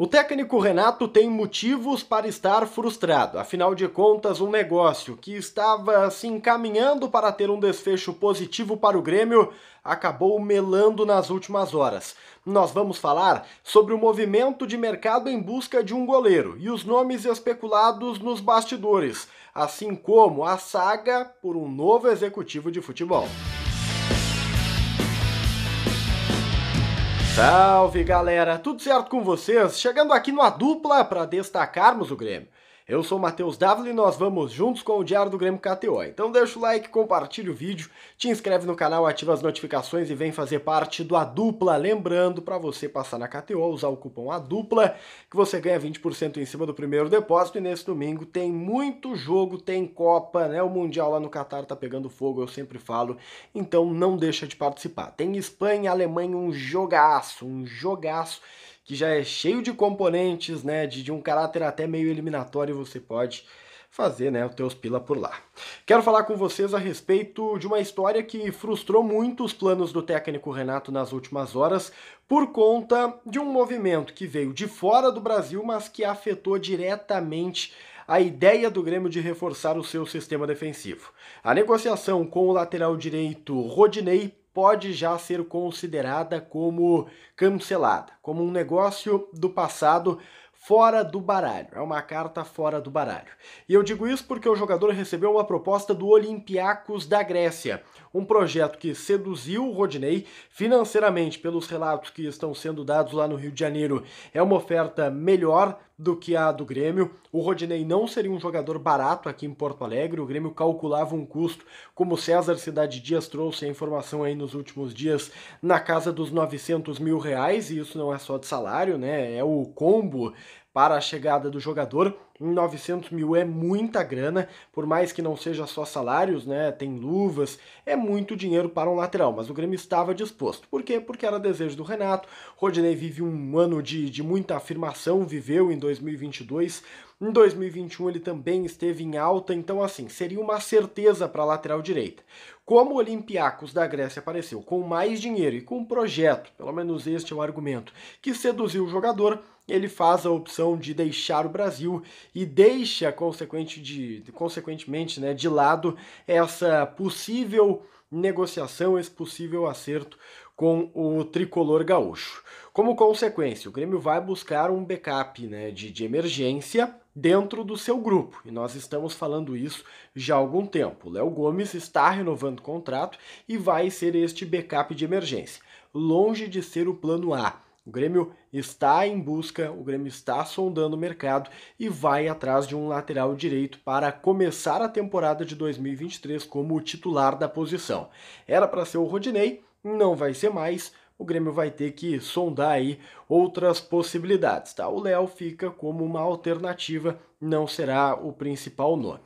O técnico Renato tem motivos para estar frustrado. Afinal de contas, um negócio que estava se encaminhando para ter um desfecho positivo para o Grêmio acabou melando nas últimas horas. Nós vamos falar sobre o movimento de mercado em busca de um goleiro e os nomes especulados nos bastidores, assim como a saga por um novo executivo de futebol. Salve galera, tudo certo com vocês? Chegando aqui numa Dupla para destacarmos o Grêmio. Eu sou o Matheus Dávila e nós vamos juntos com o Diário do Grêmio KTO. Então deixa o like, compartilha o vídeo, te inscreve no canal, ativa as notificações e vem fazer parte do A Dupla. Lembrando, para você passar na KTO, usar o cupom A Dupla, que você ganha 20% em cima do primeiro depósito. E nesse domingo tem muito jogo, tem Copa, né? O Mundial lá no Catar tá pegando fogo, eu sempre falo. Então não deixa de participar. Tem Espanha, Alemanha, um jogaço, um jogaço que já é cheio de componentes, né, de, de um caráter até meio eliminatório, você pode fazer né, os teus pila por lá. Quero falar com vocês a respeito de uma história que frustrou muito os planos do técnico Renato nas últimas horas por conta de um movimento que veio de fora do Brasil, mas que afetou diretamente a ideia do Grêmio de reforçar o seu sistema defensivo. A negociação com o lateral direito Rodinei pode já ser considerada como cancelada, como um negócio do passado fora do baralho. É uma carta fora do baralho. E eu digo isso porque o jogador recebeu uma proposta do Olympiacos da Grécia, um projeto que seduziu o Rodinei financeiramente pelos relatos que estão sendo dados lá no Rio de Janeiro. É uma oferta melhor do que a do Grêmio. O Rodinei não seria um jogador barato aqui em Porto Alegre. O Grêmio calculava um custo, como César Cidade Dias trouxe a informação aí nos últimos dias, na casa dos 900 mil reais. E isso não é só de salário, né? É o combo para a chegada do jogador. 900 mil é muita grana, por mais que não seja só salários, né? Tem luvas, é muito dinheiro para um lateral, mas o Grêmio estava disposto. Por quê? Porque era desejo do Renato. Rodinei vive um ano de, de muita afirmação, viveu em 2022. Em 2021 ele também esteve em alta, então assim, seria uma certeza para a lateral direita. Como o Olympiacos da Grécia apareceu com mais dinheiro e com um projeto, pelo menos este é o argumento, que seduziu o jogador, ele faz a opção de deixar o Brasil e deixa consequente de, consequentemente né, de lado essa possível negociação, esse possível acerto com o tricolor gaúcho. Como consequência, o Grêmio vai buscar um backup né, de, de emergência dentro do seu grupo. E nós estamos falando isso já há algum tempo. Léo Gomes está renovando o contrato e vai ser este backup de emergência. Longe de ser o plano A o Grêmio está em busca, o Grêmio está sondando o mercado e vai atrás de um lateral direito para começar a temporada de 2023 como titular da posição. Era para ser o Rodinei, não vai ser mais. O Grêmio vai ter que sondar aí outras possibilidades, tá? O Léo fica como uma alternativa, não será o principal nome.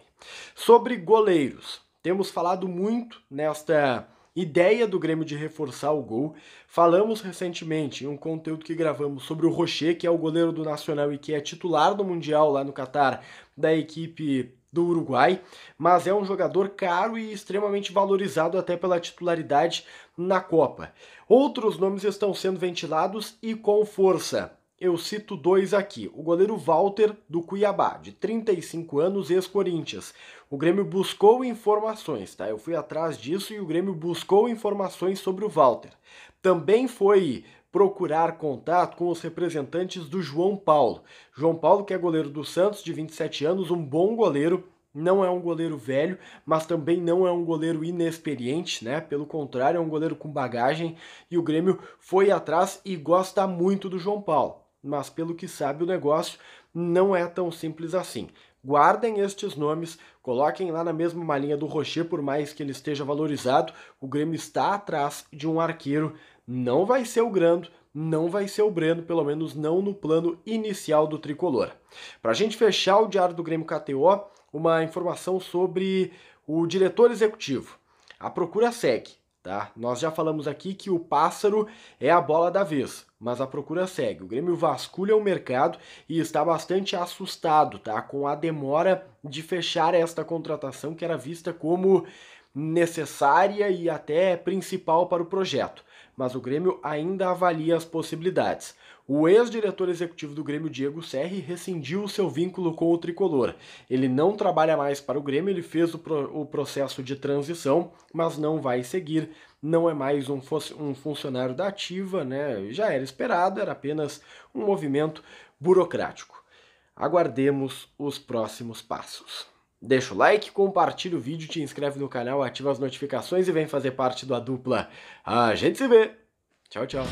Sobre goleiros, temos falado muito nesta ideia do Grêmio de reforçar o gol. Falamos recentemente em um conteúdo que gravamos sobre o Rocher, que é o goleiro do Nacional e que é titular do Mundial lá no Catar, da equipe do Uruguai, mas é um jogador caro e extremamente valorizado até pela titularidade na Copa. Outros nomes estão sendo ventilados e com força eu cito dois aqui. O goleiro Walter do Cuiabá, de 35 anos, ex-Corinthians. O Grêmio buscou informações, tá? Eu fui atrás disso e o Grêmio buscou informações sobre o Walter. Também foi procurar contato com os representantes do João Paulo. João Paulo, que é goleiro do Santos, de 27 anos, um bom goleiro, não é um goleiro velho, mas também não é um goleiro inexperiente, né? Pelo contrário, é um goleiro com bagagem e o Grêmio foi atrás e gosta muito do João Paulo mas pelo que sabe o negócio não é tão simples assim. Guardem estes nomes, coloquem lá na mesma malinha do Rocher, por mais que ele esteja valorizado. O Grêmio está atrás de um arqueiro, não vai ser o Grando, não vai ser o Breno, pelo menos não no plano inicial do tricolor. Para a gente fechar o diário do Grêmio KTO, uma informação sobre o diretor executivo. A procura segue, tá? Nós já falamos aqui que o pássaro é a bola da vez mas a procura segue. O Grêmio vasculha o mercado e está bastante assustado, tá? Com a demora de fechar esta contratação que era vista como necessária e até principal para o projeto mas o Grêmio ainda avalia as possibilidades. O ex-diretor executivo do Grêmio, Diego Serri, rescindiu o seu vínculo com o tricolor. Ele não trabalha mais para o Grêmio, ele fez o, pro, o processo de transição, mas não vai seguir. Não é mais um, um funcionário da Ativa, né? já era esperado, era apenas um movimento burocrático. Aguardemos os próximos passos. Deixa o like, compartilha o vídeo, te inscreve no canal, ativa as notificações e vem fazer parte da dupla. A gente se vê! Tchau, tchau!